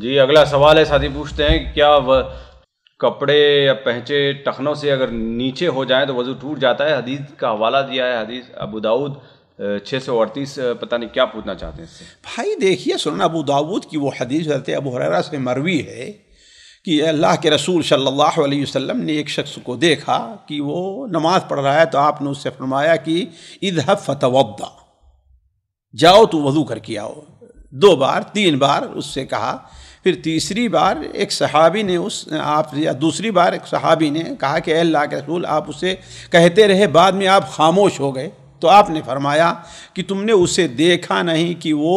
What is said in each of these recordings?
जी अगला सवाल है साथी पूछते हैं क्या व, कपड़े या पहचे टखनों से अगर नीचे हो जाए तो वजू टूट जाता है हदीस का हवाला दिया है हदीस अबू दाऊद छः सौ अड़तीस पता नहीं क्या पूछना चाहते हैं भाई देखिए सुनना अबू दाऊद की वो हदीस हजरत अबू हर से मरवी है कि अल्लाह के रसूल सल्लल्लाहु अलैहि वसल्लम ने एक शख्स को देखा कि वो नमाज़ पढ़ रहा है तो आपने उससे फरमाया कि इधह फतवदा जाओ तो वजू करके आओ दो बार तीन बार उससे कहा फिर तीसरी बार एक सहाबी ने उस आप या दूसरी बार एक सहाबी ने कहा कि अल्लाह के रसूल आप उसे कहते रहे बाद में आप खामोश हो गए तो आपने फरमाया कि तुमने उसे देखा नहीं कि वो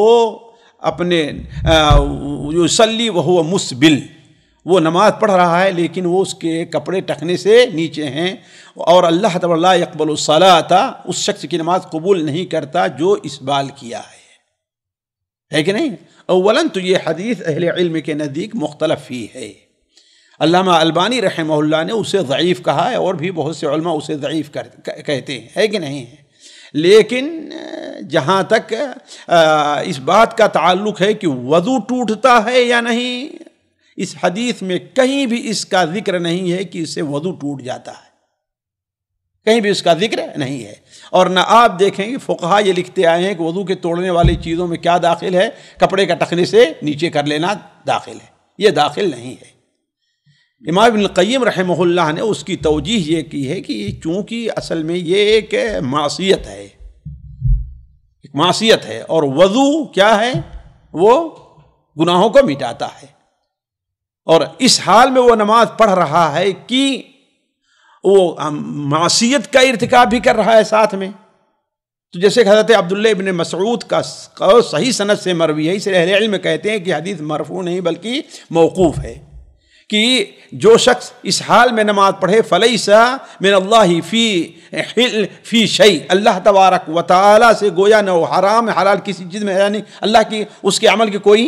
अपने सली वह मुसबिल वो नमाज़ पढ़ रहा है लेकिन वो उसके कपड़े टकने से नीचे हैं और अल्लाह तबल्ला यकबल था उस शख्स की नमाज़ कबूल नहीं करता जो इस बाल किया है है कि नहीं अवलन तो ये हदीस अहल इल्म के नज़दीक मुख्तलफ ही है अल्लामा अलबानी रहमल्ला ने उसे ज़यीफ़ कहा है और भी बहुत से उलमा उसे ज़यीफ़ कर कहते हैं है कि नहीं है लेकिन जहाँ तक इस बात का ताल्लुक है कि वज़ू टूटता है या नहीं इस हदीस में कहीं भी इसका जिक्र नहीं है कि इससे वज़ू टूट जाता है कहीं भी उसका जिक्र नहीं है और ना आप देखेंगे फ़ुकहा ये लिखते आए हैं कि वजू के तोड़ने वाली चीज़ों में क्या दाखिल है कपड़े का टखने से नीचे कर लेना दाखिल है ये दाखिल नहीं है इमाम इबनकैम रहमल्ला ने उसकी तोजीह ये की है कि चूँकि असल में ये एक मासीत है एक मासीत है और वज़ू क्या है वो गुनाहों को मिटाता है और इस हाल में वो नमाज़ पढ़ रहा है कि वो मासीत का इरतका भी कर रहा है साथ में तो जैसे हजरत अब्दुल्ल इबन मसरूद का सही सनत से मरवी है इसे अहल में कहते हैं कि हदीस मरफू नहीं बल्कि मौकूफ़ है कि जो शख्स इस हाल में नमाज पढ़े फ़लई सा मिन अल्लाह फ़ी हिल फ़ी शई अल्लाह तबारक व ताली से गोया न हराम हलाल किसी चीज़ में है नहीं अल्लाह की उसके अमल की कोई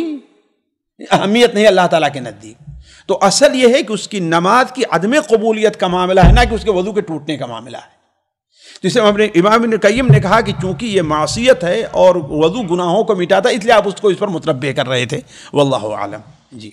अहमियत नहीं अल्लाह ताला के नज़दीक तो असल यह है कि उसकी नमाज की अदम कबूलियत का मामला है ना कि उसके वजू के टूटने का मामला है जिसे अपने इमाम कईम ने कहा कि चूंकि ये मासीत है और वजू गुनाहों को मिटाता इसलिए आप उसको इस पर मुतरबे कर रहे थे वल्लाह आलम जी